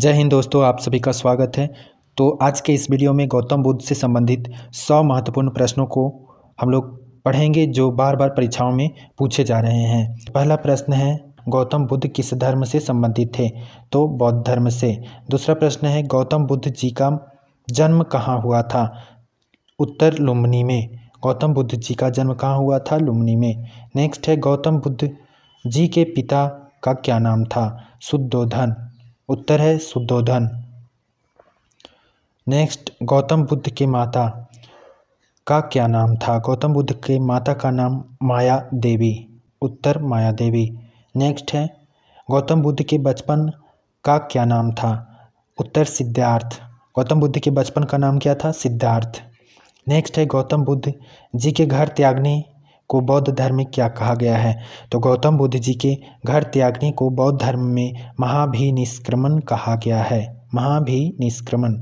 जय हिंद दोस्तों आप सभी का स्वागत है तो आज के इस वीडियो में गौतम बुद्ध से संबंधित सौ महत्वपूर्ण प्रश्नों को हम लोग पढ़ेंगे जो बार बार परीक्षाओं में पूछे जा रहे हैं पहला प्रश्न है गौतम बुद्ध किस धर्म से संबंधित थे तो बौद्ध धर्म से दूसरा प्रश्न है गौतम बुद्ध जी का जन्म कहाँ हुआ था उत्तर लुम्बनी में गौतम बुद्ध जी का जन्म कहाँ हुआ था लुम्बनी में नेक्स्ट है गौतम बुद्ध जी के पिता का क्या नाम था शुद्धोधन उत्तर है शुद्धोधन नेक्स्ट गौतम बुद्ध की माता का क्या नाम था गौतम बुद्ध की माता का नाम माया देवी उत्तर माया देवी नेक्स्ट है गौतम बुद्ध के बचपन का क्या नाम था उत्तर सिद्धार्थ गौतम बुद्ध के बचपन का नाम क्या था सिद्धार्थ नेक्स्ट है गौतम बुद्ध जी के घर त्यागनी को बौद्ध धर्म में क्या कहा गया है तो गौतम बुद्ध जी के घर त्यागने को बौद्ध धर्म में महाभिनिष्क्रमण कहा गया है महाभिनिष्क्रमण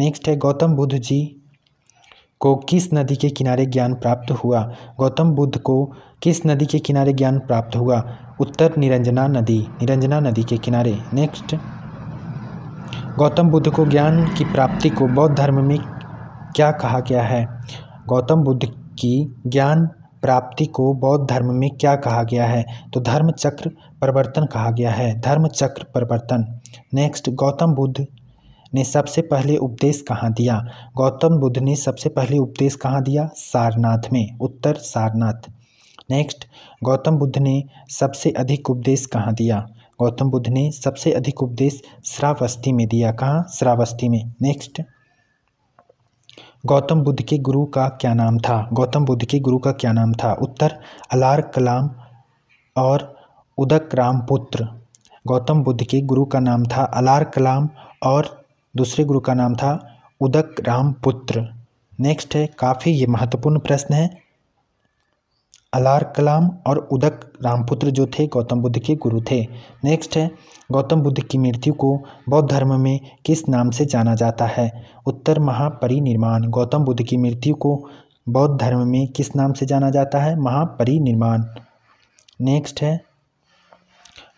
नेक्स्ट है गौतम बुद्ध जी को किस नदी के किनारे ज्ञान प्राप्त हुआ गौतम बुद्ध को किस नदी के किनारे ज्ञान प्राप्त हुआ उत्तर निरंजना नदी निरंजना नदी के किनारे नेक्स्ट गौतम बुद्ध को ज्ञान की प्राप्ति को बौद्ध धर्म में क्या कहा गया है गौतम बुद्ध की ज्ञान प्राप्ति को बौद्ध धर्म में क्या कहा गया है तो धर्म चक्र प्रवर्तन कहा गया है धर्म चक्र प्रवर्तन नेक्स्ट गौतम बुद्ध ने सबसे पहले उपदेश कहाँ दिया गौतम बुद्ध ने सबसे पहले उपदेश कहाँ दिया सारनाथ में उत्तर सारनाथ नेक्स्ट गौतम बुद्ध ने सबसे अधिक उपदेश कहाँ दिया गौतम बुद्ध ने सबसे अधिक उपदेश श्रावस्ती में दिया कहाँ श्रावस्ती में नेक्स्ट गौतम बुद्ध के गुरु का क्या नाम था गौतम बुद्ध के गुरु का क्या नाम था उत्तर अलार कलाम और उदक राम पुत्र गौतम बुद्ध के गुरु का नाम था अलार कलाम और दूसरे गुरु का नाम था उदक राम पुत्र नेक्स्ट है काफ़ी ये महत्वपूर्ण प्रश्न है अलार कलाम और उदक रामपुत्र जो थे गौतम बुद्ध के गुरु थे नेक्स्ट है गौतम बुद्ध की मृत्यु को बौद्ध धर्म में किस नाम से जाना जाता है उत्तर महापरिनिर्माण गौतम बुद्ध की मृत्यु को बौद्ध धर्म में किस नाम से जाना जाता है महापरिनिर्माण नेक्स्ट है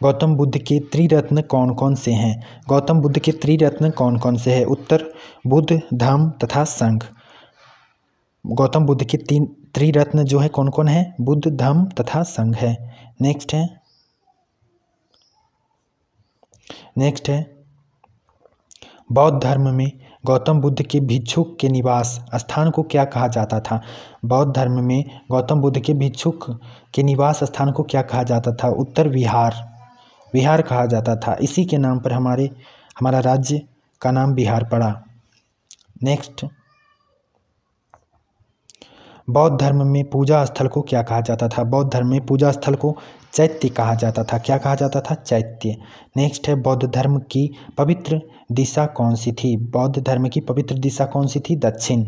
गौतम बुद्ध के त्रिरत्न कौन कौन से हैं गौतम बुद्ध के त्रिरत्न कौन कौन से हैं उत्तर बुद्ध धम्म तथा संघ गौतम बुद्ध के तीन त्रिरत्न जो है कौन कौन है बुद्ध धम तथा संघ है नेक्स्ट है नेक्स्ट है बौद्ध धर्म में गौतम बुद्ध के भिक्षुक के निवास स्थान को क्या कहा जाता था बौद्ध धर्म में गौतम बुद्ध के भिक्षुक के निवास स्थान को क्या कहा जाता था उत्तर बिहार बिहार कहा जाता था इसी के नाम पर हमारे हमारा राज्य का नाम बिहार पड़ा नेक्स्ट बौद्ध धर्म में पूजा स्थल को क्या कहा जाता था बौद्ध धर्म में पूजा स्थल को चैत्य कहा जाता था क्या कहा जाता था चैत्य नेक्स्ट है बौद्ध धर्म की पवित्र दिशा कौन सी थी बौद्ध धर्म की पवित्र दिशा कौन सी थी दक्षिण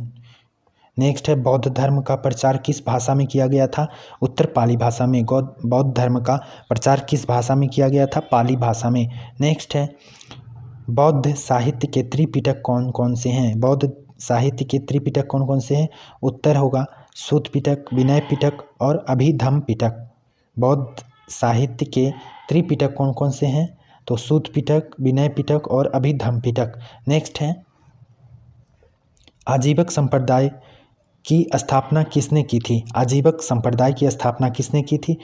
नेक्स्ट है बौद्ध धर्म का प्रचार किस भाषा में किया गया था उत्तर पाली भाषा में बौद्ध धर्म का प्रचार किस भाषा में किया गया था पाली भाषा में नेक्स्ट है बौद्ध साहित्य के त्रिपिटक कौन कौन से हैं बौद्ध साहित्य के त्रिपिटक कौन कौन से हैं उत्तर होगा सूत पिटक विनय पिटक और अभिधम पिटक बौद्ध साहित्य के त्रिपिटक कौन कौन से हैं तो सूत पिटक विनय पिटक और अभिधम पिटक नेक्स्ट है आजीवक संप्रदाय की स्थापना किसने की थी आजीवक संप्रदाय की स्थापना किसने की थी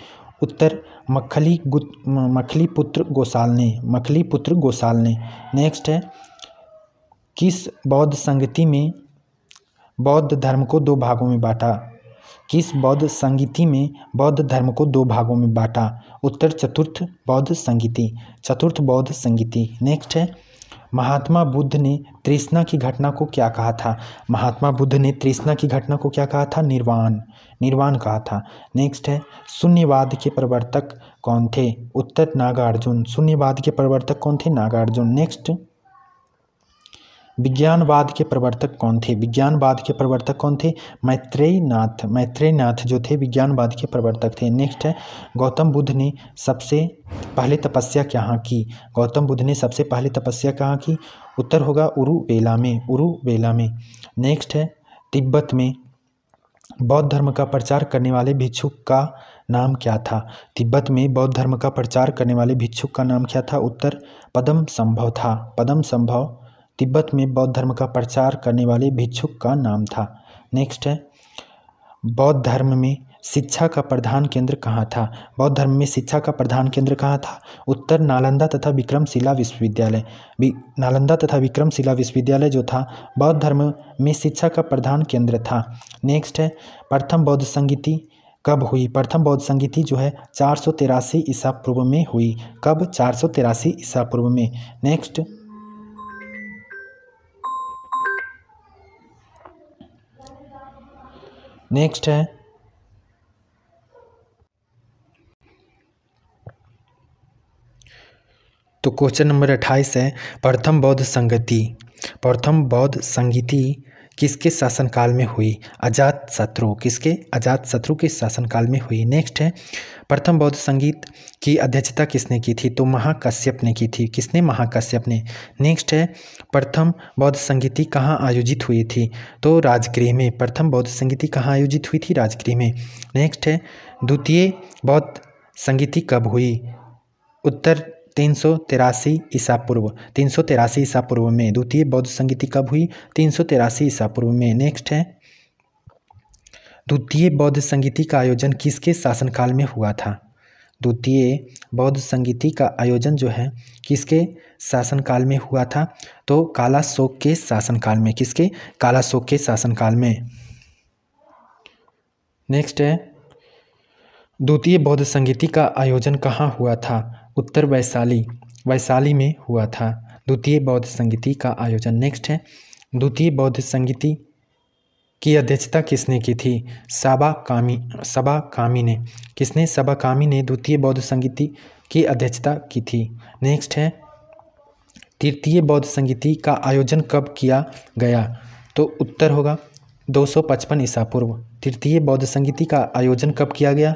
उत्तर मखली मखली पुत्र गोसाल ने मखली पुत्र गोसाल ने नेक्स्ट है किस बौद्ध संगति में बौद्ध धर्म को दो भागों में बांटा किस बौद्ध संगीति में बौद्ध धर्म को दो भागों में बाँटा उत्तर चतुर्थ बौद्ध संगीति चतुर्थ बौद्ध संगीति नेक्स्ट है महात्मा बुद्ध ने तृष्णा की घटना को क्या कहा था महात्मा बुद्ध ने तृष्णा की घटना को क्या कहा था निर्वाण निर्वाण कहा था नेक्स्ट है शून्यवाद के प्रवर्तक कौन थे उत्तर नागार्जुन शून्यवाद के प्रवर्तक कौन थे नागार्जुन नेक्स्ट विज्ञानवाद के प्रवर्तक कौन थे विज्ञानवाद के प्रवर्तक कौन थे मैत्रेयनाथ मैत्रेयनाथ मैत्रेय नाथ जो थे विज्ञानवाद के प्रवर्तक थे नेक्स्ट है गौतम बुद्ध ने सबसे पहले तपस्या कहाँ की गौतम बुद्ध ने सबसे पहले तपस्या कहाँ की उत्तर होगा उरुवेला में उरुवेला में नेक्स्ट है तिब्बत में बौद्ध धर्म का प्रचार करने वाले भिक्षुक का नाम क्या था तिब्बत में बौद्ध धर्म का प्रचार करने वाले भिक्षुक का नाम क्या था उत्तर पदम संभव था पदम संभव तिब्बत में बौद्ध धर्म का प्रचार करने वाले भिक्षुक का नाम था नेक्स्ट है बौद्ध धर्म में शिक्षा का प्रधान केंद्र कहाँ था बौद्ध धर्म में शिक्षा का प्रधान केंद्र कहाँ था उत्तर नालंदा तथा विक्रमशिला विश्वविद्यालय नालंदा तथा विक्रमशिला विश्वविद्यालय जो था बौद्ध धर्म में शिक्षा का प्रधान केंद्र था नेक्स्ट है प्रथम बौद्ध संगीति कब हुई प्रथम बौद्ध संगीति जो है चार सौ तिरासी ईसा पूर्व में हुई कब चार सौ तिरासी ईसा पूर्व में नेक्स्ट नेक्स्ट है तो क्वेश्चन नंबर अट्ठाईस है प्रथम बौद्ध संगति प्रथम बौद्ध संगीति किसके शासनकाल में हुई अजात शत्रु किसके अजात शत्रु के शासनकाल में हुई नेक्स्ट है प्रथम बौद्ध संगीत की अध्यक्षता किसने की थी तो महाकश्यप ने की थी किसने महाकश्यप ने नेक्स्ट है प्रथम बौद्ध संगीति कहाँ आयोजित हुई थी तो राजगृह में प्रथम बौद्ध संगीति कहाँ आयोजित हुई थी राजगृह में नेक्स्ट है द्वितीय बौद्ध संगीति कब हुई उत्तर तीन सौ तिरासी ईसा पूर्व तीन सौ तिरासी ईसा पूर्व में द्वितीय बौद्ध संगीति कब हुई तीन सौ तिरासी ईसा पूर्व में नेक्स्ट है द्वितीय बौद्ध संगीति का आयोजन किसके शासनकाल में हुआ था द्वितीय बौद्ध संगीति का आयोजन जो है किसके शासनकाल में हुआ था तो काला शोक के शासनकाल में किसके काला शोक के शासनकाल में नेक्स्ट है द्वितीय बौद्ध संगीति का आयोजन कहाँ हुआ था उत्तर वैशाली वैशाली में हुआ था द्वितीय बौद्ध संगीति का आयोजन नेक्स्ट है द्वितीय बौद्ध संगीति की अध्यक्षता किसने की थी साबा कामी सबा कामी ने किसने सबा कामी ने द्वितीय बौद्ध संगीति की अध्यक्षता की थी नेक्स्ट है तृतीय बौद्ध संगीति का आयोजन कब किया गया तो उत्तर होगा 255 ईसा पूर्व तृतीय बौद्ध संगीति का आयोजन कब किया गया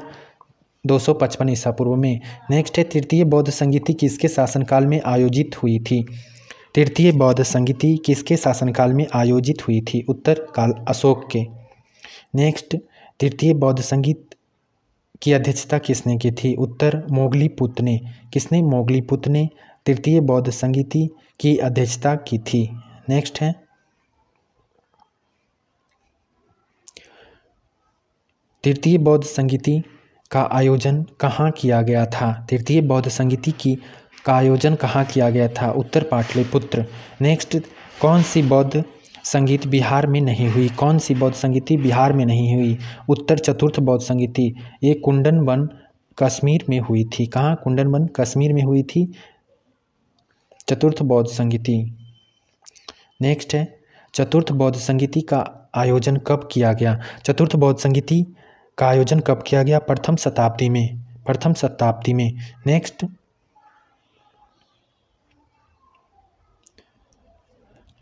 दो सौ पचपन ईसा पूर्व में नेक्स्ट है तृतीय बौद्ध संगीति किसके शासनकाल में आयोजित हुई थी तृतीय बौद्ध संगीति किसके शासनकाल में आयोजित हुई थी उत्तर काल अशोक के नेक्स्ट तृतीय बौद्ध संगीत की अध्यक्षता किसने की थी उत्तर मोगली पुत ने किसने मोगली पुत ने तृतीय बौद्ध संगीति की अध्यक्षता की थी नेक्स्ट है तृतीय बौद्ध संगीति का आयोजन कहाँ किया गया था तृतीय बौद्ध संगीति की का आयोजन कहाँ किया गया था उत्तर पाटलिपुत्र नेक्स्ट कौन सी बौद्ध संगीत बिहार में नहीं हुई कौन सी बौद्ध संगीति बिहार में नहीं हुई उत्तर चतुर्थ बौद्ध संगीति ये कुंडन वन कश्मीर में हुई थी कहाँ कुंडन वन कश्मीर में हुई थी चतुर्थ बौद्ध संगीति नेक्स्ट है चतुर्थ बौद्ध संगीति का आयोजन कब किया गया चतुर्थ बौद्ध संगीति का आयोजन कब किया गया प्रथम शताब्दी में प्रथम शताब्दी में नेक्स्ट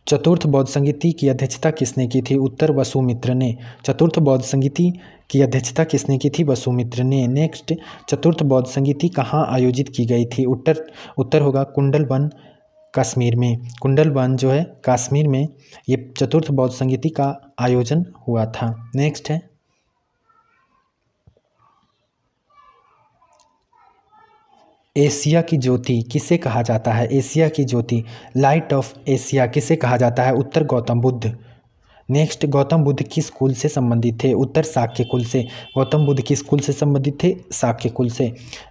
चतुर्थ बौद्ध संगीति की अध्यक्षता किसने की थी उत्तर वसुमित्र ने चतुर्थ बौद्ध संगीति की अध्यक्षता किसने की थी वसुमित्र ने नेक्स्ट चतुर्थ बौद्ध संगीति कहाँ आयोजित की गई थी उत्तर उत्तर होगा कुंडल वन कश्मीर में कुंडल वन जो है कश्मीर में ये चतुर्थ बौद्ध संगीति का आयोजन हुआ था नेक्स्ट है एशिया की ज्योति किसे कहा जाता है एशिया की ज्योति लाइट ऑफ एशिया किसे कहा जाता है उत्तर गौतम बुद्ध नेक्स्ट गौतम बुद्ध किस कुल से संबंधित थे उत्तर साक्य कुल से गौतम बुद्ध किस कुल से संबंधित थे साक्य कुल से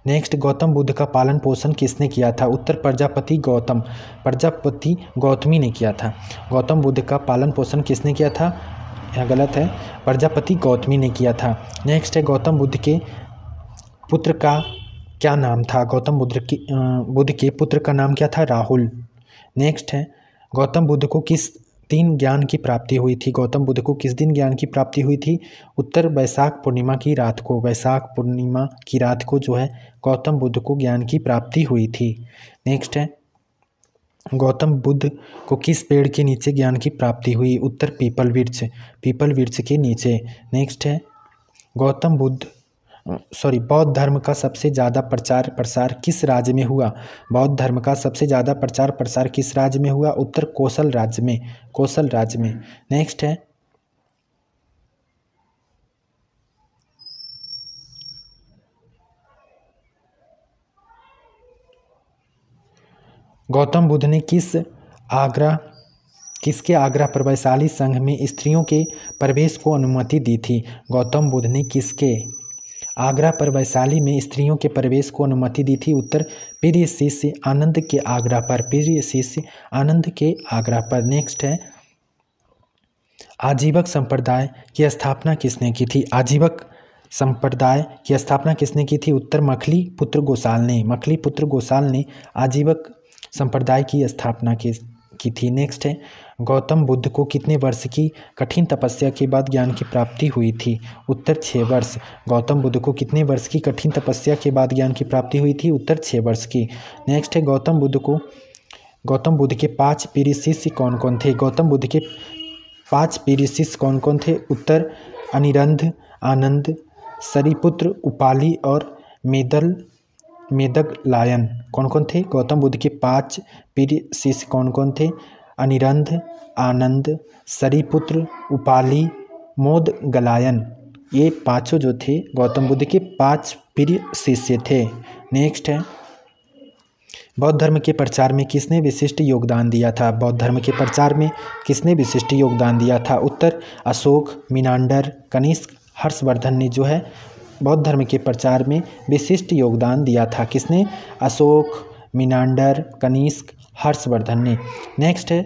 नेक्स्ट गौतम बुद्ध का पालन पोषण किसने किया था उत्तर प्रजापति गौतम प्रजापति गौतमी ने किया था गौतम बुद्ध का पालन पोषण किसने किया था यह गलत है प्रजापति गौतमी ने किया था नेक्स्ट है गौतम बुद्ध के पुत्र का क्या नाम था गौतम बुद्ध की बुद्ध के पुत्र का नाम क्या था राहुल नेक्स्ट है गौतम बुद्ध को किस दिन ज्ञान की प्राप्ति हुई थी गौतम बुद्ध को किस दिन ज्ञान की प्राप्ति हुई थी उत्तर वैशाख पूर्णिमा की रात को वैशाख पूर्णिमा की रात को जो है गौतम बुद्ध को ज्ञान की प्राप्ति हुई थी नेक्स्ट है गौतम बुद्ध को किस पेड़ के नीचे ज्ञान की प्राप्ति हुई उत्तर पीपल वृक्ष पीपल वृक्ष के नीचे नेक्स्ट है गौतम बुद्ध सॉरी बौद्ध धर्म का सबसे ज़्यादा प्रचार प्रसार किस राज्य में हुआ बौद्ध धर्म का सबसे ज़्यादा प्रचार प्रसार किस राज्य में हुआ उत्तर कौशल राज्य में कौशल राज्य में नेक्स्ट है गौतम बुद्ध ने किस आगरा किसके आगरा प्रभावशाली संघ में स्त्रियों के प्रवेश को अनुमति दी थी गौतम बुद्ध ने किसके आगरा पर वैशाली में स्त्रियों के प्रवेश को अनुमति दी थी उत्तर प्रिय शिष्य आनंद के आगरा पर प्रिय शिष्य आनंद के आगरा पर नेक्स्ट है आजीवक संप्रदाय की स्थापना किसने की थी आजीवक संप्रदाय की स्थापना किसने की थी उत्तर मखली पुत्र गोसाल ने मखली पुत्र गोसाल ने आजीवक संप्रदाय की स्थापना की की थी नेक्स्ट है गौतम बुद्ध को कितने वर्ष की कठिन तपस्या के बाद ज्ञान की प्राप्ति हुई थी उत्तर छः वर्ष गौतम बुद्ध को कितने वर्ष की कठिन तपस्या के बाद ज्ञान की प्राप्ति हुई थी उत्तर छः वर्ष की नेक्स्ट है गौतम बुद्ध को गौतम बुद्ध के पांच पीरी शिष्य कौन कौन थे गौतम बुद्ध के पांच पीरी शिष्य कौन कौन थे उत्तर अनिरंध आनंद सरिपुत्र उपाली और मेदल मेदक लायन कौन कौन थे गौतम बुद्ध के पांच पीरी शिष्य कौन कौन थे अनिरंध आनंद सरीपुत्र उपाली मोद गलायन ये पाँचों जो थे गौतम बुद्ध के पांच प्रिय शिष्य थे नेक्स्ट है बौद्ध धर्म के प्रचार में किसने विशिष्ट योगदान दिया था बौद्ध धर्म के प्रचार में किसने विशिष्ट योगदान दिया था उत्तर अशोक मीनांडर कनिष्क हर्षवर्धन ने जो है बौद्ध धर्म के प्रचार में विशिष्ट योगदान दिया था किसने अशोक मीनांडर कनिष्क हर्षवर्धन ने नेक्स्ट है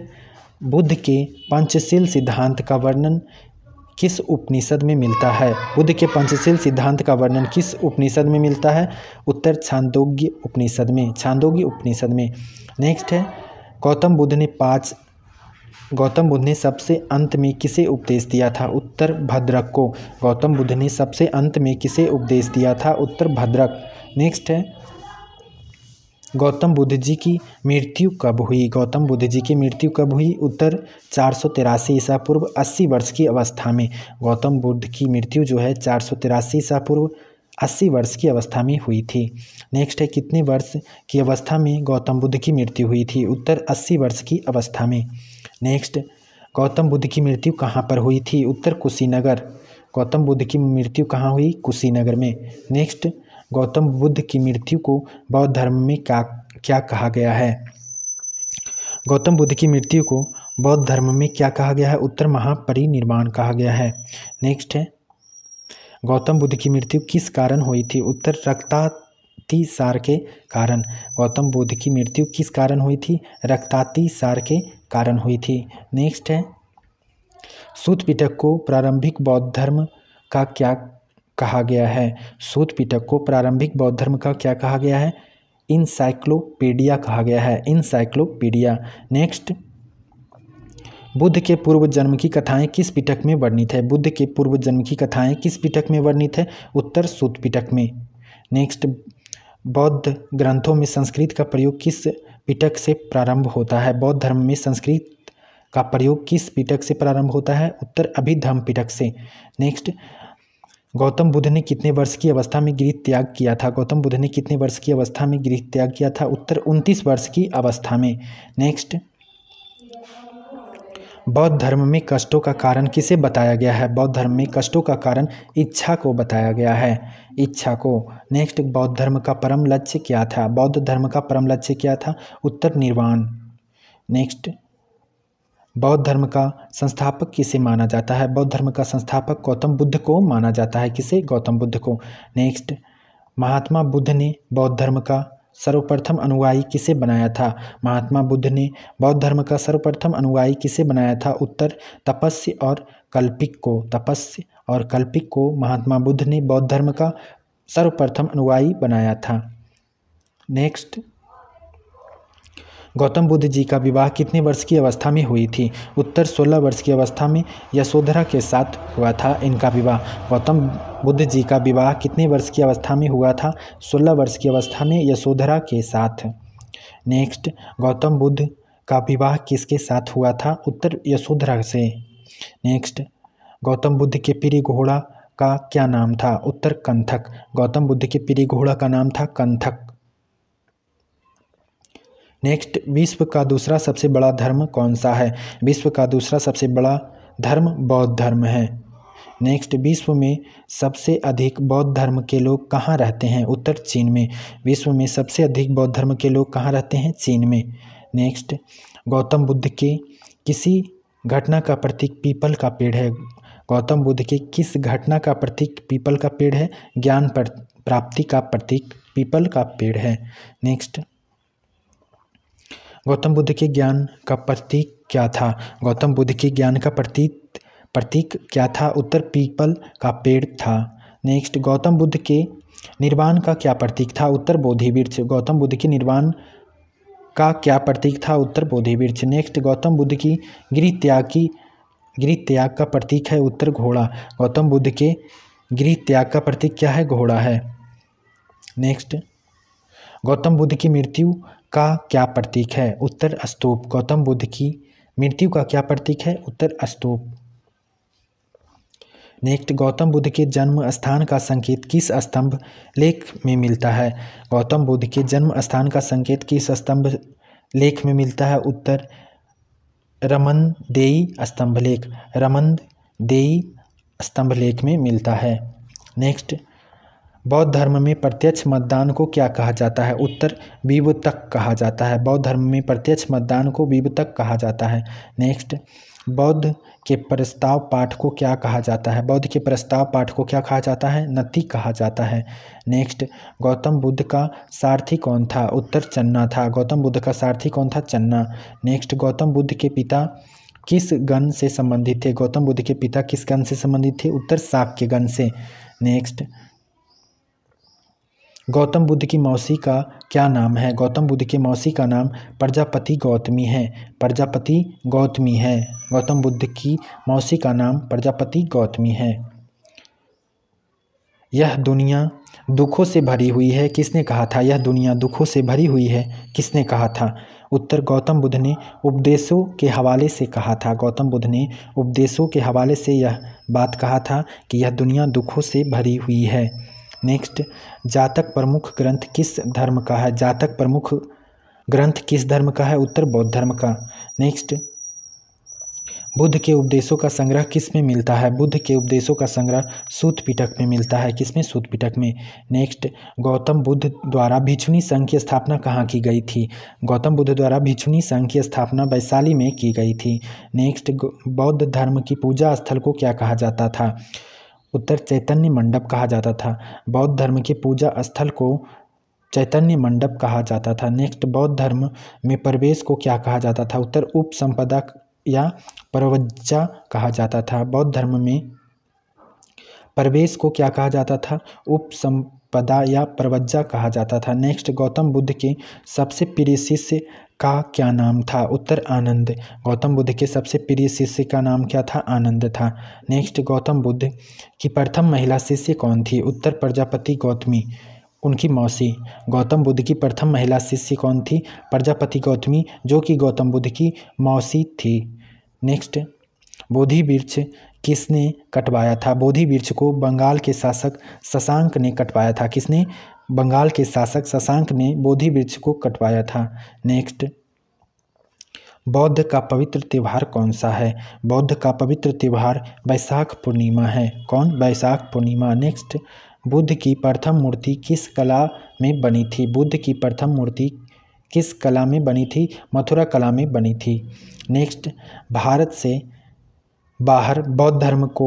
बुद्ध के पंचशील सिद्धांत का वर्णन किस उपनिषद में मिलता है बुद्ध के पंचशील सिद्धांत का वर्णन किस उपनिषद में मिलता है उत्तर छांदोग्य उपनिषद में छांदोग्य उपनिषद में नेक्स्ट है गौतम बुद्ध ने पाँच गौतम बुद्ध ने सबसे अंत में किसे उपदेश दिया था उत्तर भद्रक को गौतम बुद्ध ने सबसे अंत में किसे उपदेश दिया था उत्तर भद्रक नेक्स्ट है गौतम बुद्ध जी की मृत्यु कब हुई गौतम बुद्ध जी की मृत्यु कब हुई उत्तर चार सौ तिरासी ईसा पूर्व अस्सी वर्ष की अवस्था में गौतम बुद्ध की मृत्यु जो है चार सौ तिरासी ईसा पूर्व अस्सी वर्ष की अवस्था में हुई थी नेक्स्ट है कितने वर्ष की अवस्था में गौतम बुद्ध की मृत्यु हुई थी उत्तर अस्सी वर्ष की अवस्था में नेक्स्ट गौतम बुद्ध की मृत्यु कहाँ पर हुई थी उत्तर कुशीनगर गौतम बुद्ध की मृत्यु कहाँ हुई कुशीनगर में नेक्स्ट गौतम बुद्ध की मृत्यु को बौद्ध धर्म में क्या क्या कहा गया है गौतम बुद्ध की मृत्यु को बौद्ध धर्म में क्या कहा गया है उत्तर महापरिनिर्वाण कहा गया है नेक्स्ट है गौतम बुद्ध की मृत्यु किस कारण हुई थी उत्तर रक्तातिसार के कारण गौतम बुद्ध की मृत्यु किस कारण हुई थी रक्तातिसार के कारण हुई थी नेक्स्ट है सूत पिटक को प्रारंभिक बौद्ध धर्म का क्या कहा गया है सूत पिटक को प्रारंभिक बौद्ध धर्म का क्या कहा गया है इनसाइक्लोपीडिया कहा गया है इनसाइक्लोपीडिया नेक्स्ट बुद्ध के पूर्व जन्म की कथाएं किस पिटक में वर्णित है बुद्ध के पूर्व जन्म की कथाएं किस पिटक में वर्णित है उत्तर सूत पिटक में नेक्स्ट बौद्ध ग्रंथों में संस्कृत का प्रयोग किस पिटक से प्रारंभ होता है बौद्ध धर्म में संस्कृत का प्रयोग किस पिटक से प्रारंभ होता है उत्तर अभिधम पिटक से नेक्स्ट गौतम बुद्ध ने कितने वर्ष की अवस्था में गृह त्याग किया था गौतम बुद्ध ने कितने वर्ष की अवस्था में गृह त्याग किया था उत्तर उनतीस वर्ष की अवस्था में नेक्स्ट बौद्ध धर्म में कष्टों का कारण किसे बताया गया है बौद्ध धर्म में कष्टों का कारण इच्छा को बताया गया है इच्छा को नेक्स्ट बौद्ध धर्म का परम लक्ष्य क्या था बौद्ध धर्म का परम लक्ष्य क्या था उत्तर निर्वाण नेक्स्ट बौद्ध धर्म का संस्थापक किसे माना जाता है बौद्ध धर्म का संस्थापक गौतम बुद्ध को माना जाता है किसे गौतम बुद्ध को नेक्स्ट महात्मा बुद्ध ने बौद्ध धर्म का सर्वप्रथम अनुयायी किसे बनाया था महात्मा बुद्ध ने बौद्ध धर्म का सर्वप्रथम अनुयायी किसे बनाया था उत्तर तपस्या और कल्पिक को तपस्या और कल्पिक को महात्मा बुद्ध ने बौद्ध धर्म का सर्वप्रथम अनुयायी बनाया था नेक्स्ट गौतम बुद्ध जी का विवाह कितने वर्ष की अवस्था में हुई थी उत्तर 16 वर्ष की अवस्था में यशोधरा के साथ हुआ था इनका विवाह गौतम बुद्ध जी का विवाह कितने वर्ष की अवस्था में हुआ था 16 वर्ष की अवस्था में यशोधरा के साथ नेक्स्ट गौतम बुद्ध का विवाह किसके साथ हुआ था उत्तर यशोधरा से नेक्स्ट गौतम बुद्ध के पीरी घोड़ा का क्या नाम था उत्तर कंथक गौतम बुद्ध के पीरी घोड़ा का नाम था कंथक नेक्स्ट विश्व का दूसरा सबसे बड़ा धर्म कौन सा है विश्व का दूसरा सबसे बड़ा धर्म बौद्ध धर्म है नेक्स्ट विश्व में सबसे अधिक बौद्ध धर्म के लोग कहाँ रहते हैं उत्तर चीन में विश्व में सबसे अधिक बौद्ध धर्म के लोग कहाँ रहते हैं चीन में नेक्स्ट गौतम बुद्ध के किसी घटना का प्रतीक पीपल का पेड़ है गौतम बुद्ध के किस घटना का प्रतीक पीपल का पेड़ है ज्ञान प्राप्ति का प्रतीक पीपल का पेड़ है नेक्स्ट गौतम बुद्ध के ज्ञान का प्रतीक क्या था गौतम बुद्ध के ज्ञान का प्रतीक प्रतीक क्या था उत्तर पीपल का पेड़ था नेक्स्ट गौतम बुद्ध के निर्वाण का क्या प्रतीक था उत्तर बोधि वृक्ष गौतम बुद्ध के निर्वाण का क्या प्रतीक था उत्तर बोधि वृक्ष नेक्स्ट गौतम बुद्ध की गृह त्याग की गृह त्याग का प्रतीक है उत्तर घोड़ा गौतम बुद्ध के गृह त्याग का प्रतीक क्या है घोड़ा है नेक्स्ट गौतम बुद्ध की मृत्यु का क्या प्रतीक है उत्तर स्तूप गौतम बुद्ध की मृत्यु का क्या प्रतीक है उत्तर स्तूप नेक्स्ट गौतम बुद्ध के जन्म स्थान का संकेत किस स्तंभ लेख में मिलता है गौतम बुद्ध के जन्म स्थान का संकेत किस स्तंभ लेख में मिलता है उत्तर रमन देई स्तंभ लेख रमन देई स्तंभ लेख में मिलता है नेक्स्ट बौद्ध धर्म में प्रत्यक्ष मतदान को क्या कहा जाता है उत्तर तक कहा जाता है बौद्ध धर्म में प्रत्यक्ष मतदान को तक कहा जाता है नेक्स्ट बौद्ध के प्रस्ताव पाठ को क्या कहा जाता है बौद्ध के प्रस्ताव पाठ को क्या कहा जाता है नति कहा जाता है नेक्स्ट गौतम बुद्ध का सारथी कौन था उत्तर चन्ना था गौतम बुद्ध का सारथी कौन था चन्ना नेक्स्ट गौतम बुद्ध के पिता किस गण से संबंधित थे गौतम बुद्ध के पिता किस गण से संबंधित थे उत्तर साक्य गण से नेक्स्ट गौतम बुद्ध की मौसी का क्या नाम है गौतम बुद्ध की मौसी का नाम प्रजापति गौतमी है प्रजापति गौतमी है गौतम बुद्ध की मौसी का नाम प्रजापति गौतमी है यह दुनिया दुखों से भरी हुई है किसने कहा था यह दुनिया दुखों से भरी हुई है किसने कहा था उत्तर गौतम बुद्ध ने उपदेशों के हवाले से कहा था गौतम बुद्ध ने उपदेशों के हवाले से यह बात कहा था कि यह दुनिया दुखों से भरी हुई है नेक्स्ट जातक प्रमुख ग्रंथ किस धर्म का है जातक प्रमुख ग्रंथ किस धर्म का है उत्तर बौद्ध धर्म का नेक्स्ट बुद्ध के उपदेशों का संग्रह किस में मिलता है बुद्ध के उपदेशों का संग्रह सूत पिटक में मिलता है किस में सूत पिटक में नेक्स्ट गौतम बुद्ध द्वारा भिक्षुणी संघ की स्थापना कहाँ की गई थी गौतम बुद्ध द्वारा भिक्षुणी संघ की स्थापना वैशाली में की गई थी नेक्स्ट बौद्ध धर्म की पूजा स्थल को क्या कहा जाता था उत्तर चैतन्य मंडप कहा जाता था बौद्ध धर्म के पूजा स्थल को चैतन्य मंडप कहा जाता था नेक्स्ट बौद्ध धर्म में प्रवेश को क्या कहा जाता था उत्तर उप संपदा या प्रवज्जा कहा जाता था बौद्ध धर्म में प्रवेश को क्या कहा जाता था उप सम पदा या प्रवज्जा कहा जाता था नेक्स्ट गौतम बुद्ध के सबसे प्रिय शिष्य का क्या नाम था उत्तर आनंद गौतम बुद्ध के सबसे प्रिय शिष्य का नाम क्या था आनंद था नेक्स्ट गौतम बुद्ध की प्रथम महिला शिष्य कौन थी उत्तर प्रजापति गौतमी उनकी मौसी गौतम बुद्ध की प्रथम महिला शिष्य कौन थी प्रजापति गौतमी जो कि गौतम बुद्ध की मौसी थी नेक्स्ट बोधि वृक्ष किसने कटवाया था बोधि वृक्ष को बंगाल के शासक शशांक ने कटवाया था किसने बंगाल के शासक शशांक ने बोधि वृक्ष को कटवाया था नेक्स्ट बौद्ध का पवित्र त्यौहार कौन सा है बौद्ध का पवित्र त्यौहार वैशाख पूर्णिमा है कौन वैशाख पूर्णिमा नेक्स्ट बुद्ध की प्रथम मूर्ति किस कला में बनी थी बुद्ध की प्रथम मूर्ति किस कला में बनी थी मथुरा कला में बनी थी नेक्स्ट भारत से बाहर बौद्ध धर्म को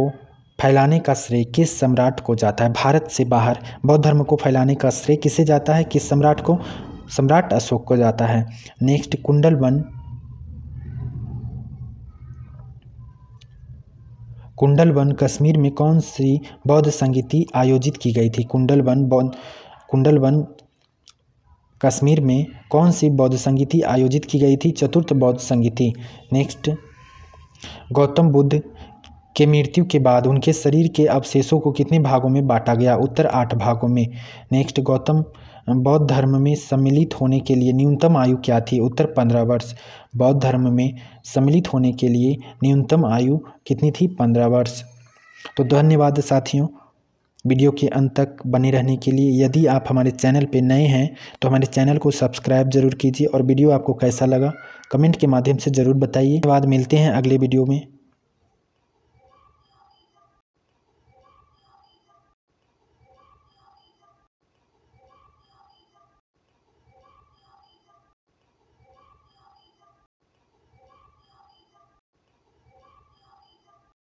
फैलाने का श्रेय किस सम्राट को जाता है भारत से बाहर बौद्ध धर्म को फैलाने का श्रेय किसे जाता है किस सम्राट को सम्राट अशोक को जाता है नेक्स्ट कुंडल वन कुंडल वन कश्मीर में कौन सी बौद्ध संगीति आयोजित की गई थी कुंडल वन बौद्ध कुंडल वन कश्मीर में कौन सी बौद्ध संगीति आयोजित की गई थी चतुर्थ बौद्ध संगीति नेक्स्ट गौतम बुद्ध के मृत्यु के बाद उनके शरीर के अवशेषों को कितने भागों में बांटा गया उत्तर आठ भागों में नेक्स्ट गौतम बौद्ध धर्म में सम्मिलित होने के लिए न्यूनतम आयु क्या थी उत्तर पंद्रह वर्ष बौद्ध धर्म में सम्मिलित होने के लिए न्यूनतम आयु कितनी थी पंद्रह वर्ष तो धन्यवाद साथियों वीडियो के अंत तक बने रहने के लिए यदि आप हमारे चैनल पर नए हैं तो हमारे चैनल को सब्सक्राइब जरूर कीजिए और वीडियो आपको कैसा लगा कमेंट के माध्यम से ज़रूर बताइए बाद मिलते हैं अगले वीडियो में